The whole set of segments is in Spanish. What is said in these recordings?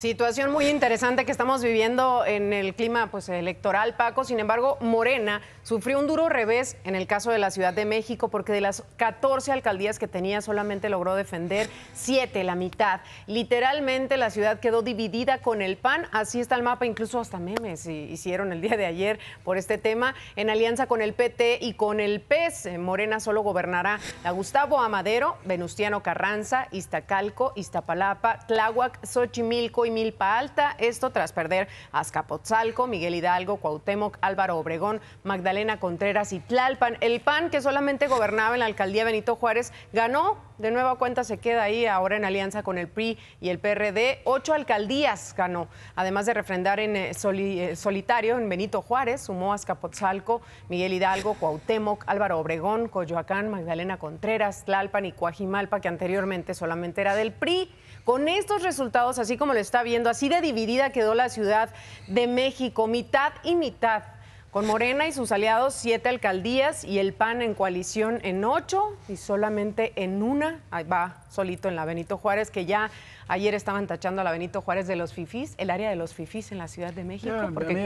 Situación muy interesante que estamos viviendo en el clima pues, electoral, Paco. Sin embargo, Morena sufrió un duro revés en el caso de la Ciudad de México, porque de las 14 alcaldías que tenía solamente logró defender 7, la mitad. Literalmente la ciudad quedó dividida con el PAN. Así está el mapa, incluso hasta memes hicieron el día de ayer por este tema. En alianza con el PT y con el PES, eh, Morena solo gobernará a Gustavo Amadero, Venustiano Carranza, Iztacalco, Iztapalapa, Tláhuac, Xochimilco Milpa Alta, esto tras perder Azcapotzalco, Miguel Hidalgo, Cuauhtémoc, Álvaro Obregón, Magdalena Contreras y Tlalpan. El PAN, que solamente gobernaba en la alcaldía Benito Juárez, ganó, de nueva cuenta se queda ahí ahora en alianza con el PRI y el PRD, ocho alcaldías ganó, además de refrendar en eh, eh, solitario en Benito Juárez, sumó a Azcapotzalco, Miguel Hidalgo, Cuauhtémoc, Álvaro Obregón, Coyoacán, Magdalena Contreras, Tlalpan y Cuajimalpa que anteriormente solamente era del PRI. Con estos resultados, así como lo está viendo, así de dividida quedó la Ciudad de México, mitad y mitad. Con Morena y sus aliados, siete alcaldías y el PAN en coalición en ocho y solamente en una va solito en la Benito Juárez, que ya ayer estaban tachando a la Benito Juárez de los fifís, el área de los fifís en la Ciudad de México, porque a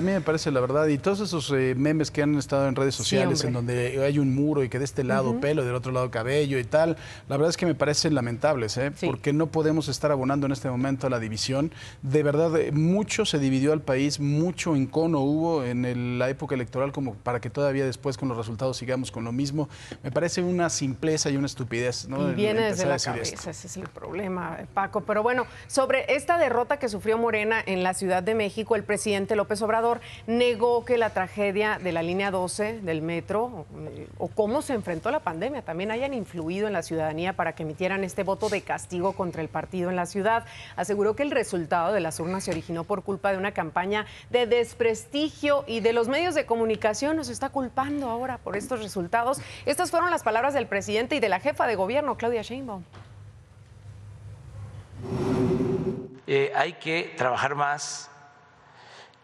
mí, me parece, la verdad, y todos esos eh, memes que han estado en redes sociales, en donde hay un muro y que de este lado pelo y pelo, del otro lado cabello y tal, la verdad es que me parecen lamentables, ¿eh? porque no podemos estar abonando en este momento a la división. De verdad, eh, mucho se dividió al país, mucho incono hubo en la época electoral como para que todavía después con los resultados sigamos con lo mismo. Me parece una simpleza y una estupidez. ¿no? bien desde la cabeza, ese es el problema, Paco. Pero bueno, sobre esta derrota que sufrió Morena en la Ciudad de México, el presidente López Obrador negó que la tragedia de la línea 12 del metro eh, o cómo se enfrentó la pandemia también hayan influido en la ciudadanía para que emitieran este voto de castigo contra el partido en la ciudad. Aseguró que el resultado de las urnas se originó por culpa de una campaña de desprestigio y de los medios de comunicación. Nos está culpando ahora por estos resultados. Estas fueron las palabras del presidente y de la jefa de gobierno, Claudia eh, hay que trabajar más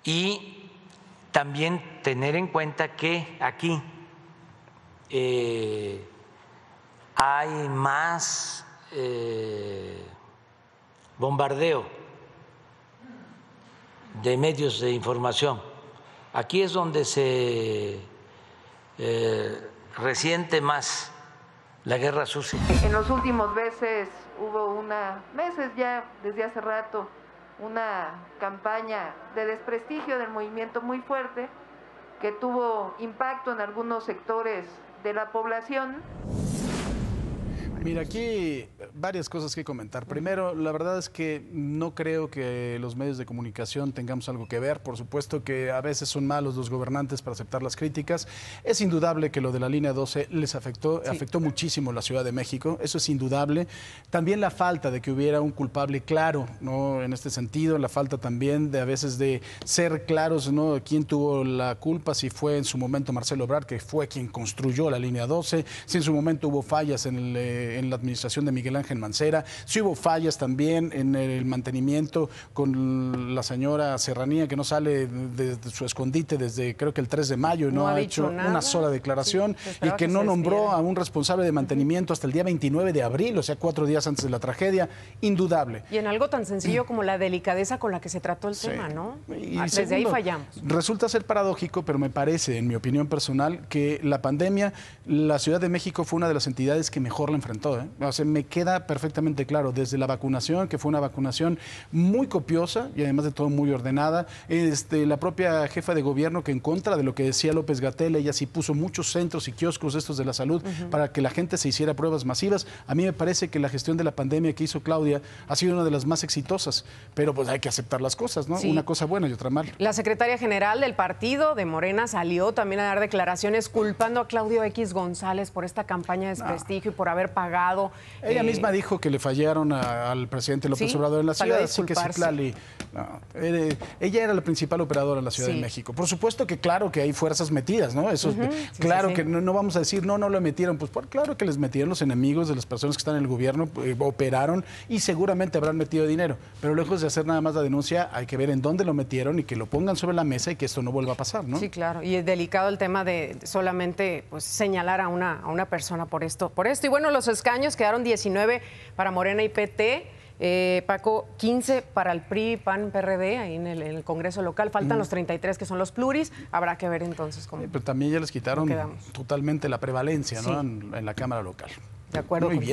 y también tener en cuenta que aquí eh, hay más eh, bombardeo de medios de información. Aquí es donde se resiente más la guerra sucia. En los últimos meses hubo una, meses ya, desde hace rato, una campaña de desprestigio del movimiento muy fuerte que tuvo impacto en algunos sectores de la población. Mira, aquí varias cosas que comentar. Primero, la verdad es que no creo que los medios de comunicación tengamos algo que ver. Por supuesto que a veces son malos los gobernantes para aceptar las críticas. Es indudable que lo de la línea 12 les afectó, afectó muchísimo la Ciudad de México, eso es indudable. También la falta de que hubiera un culpable claro, ¿no? En este sentido, la falta también de a veces de ser claros, ¿no? ¿Quién tuvo la culpa? Si fue en su momento Marcelo Obrar, que fue quien construyó la línea 12, si en su momento hubo fallas en el... Eh, en la administración de Miguel Ángel Mancera. Sí hubo fallas también en el mantenimiento con la señora Serranía, que no sale de, su escondite desde creo que el 3 de mayo y no, ha, hecho una sola declaración pues, y que, no nombró a un responsable de mantenimiento hasta el día 29 de abril, o sea, cuatro días antes de la tragedia. Indudable. Y en algo tan sencillo como la delicadeza con la que se trató el tema, ¿no? Ah, desde ahí fallamos. Resulta ser paradójico, pero me parece, en mi opinión personal, que la pandemia, la Ciudad de México fue una de las entidades que mejor la enfrentó todo. ¿eh? me queda perfectamente claro, desde la vacunación, que fue una vacunación muy copiosa y además de todo muy ordenada, este, la propia jefa de gobierno que en contra de lo que decía López Gatel, ella sí puso muchos centros y kioscos estos de la salud para que la gente se hiciera pruebas masivas. A mí me parece que la gestión de la pandemia que hizo Claudia ha sido una de las más exitosas, pero pues hay que aceptar las cosas, ¿no? Una cosa buena y otra mala. La secretaria general del partido de Morena salió también a dar declaraciones culpando a Claudio X González por esta campaña de desprestigio y por haber pagado ella eh, misma dijo que le fallaron al presidente López Obrador en la ciudad, así que ella era la principal operadora en la Ciudad de México. Por supuesto que claro que hay fuerzas metidas, ¿no? Eso, claro que no, vamos a decir, no, no lo metieron, pues por, claro que les metieron los enemigos de las personas que están en el gobierno, eh, operaron y seguramente habrán metido dinero, pero lejos de hacer nada más la denuncia, hay que ver en dónde lo metieron y que lo pongan sobre la mesa y que esto no vuelva a pasar, ¿no? Sí, claro, y es delicado el tema de solamente pues, señalar a una, a una persona por esto, por esto. Y bueno, los caños, quedaron 19 para Morena y PT. Eh, Paco, 15 para el PRI, PAN, PRD, ahí en el, Congreso local. Faltan los 33 que son los pluris. Habrá que ver entonces cómo. pero también ya les quitaron totalmente la prevalencia en, la Cámara local. De acuerdo. bien.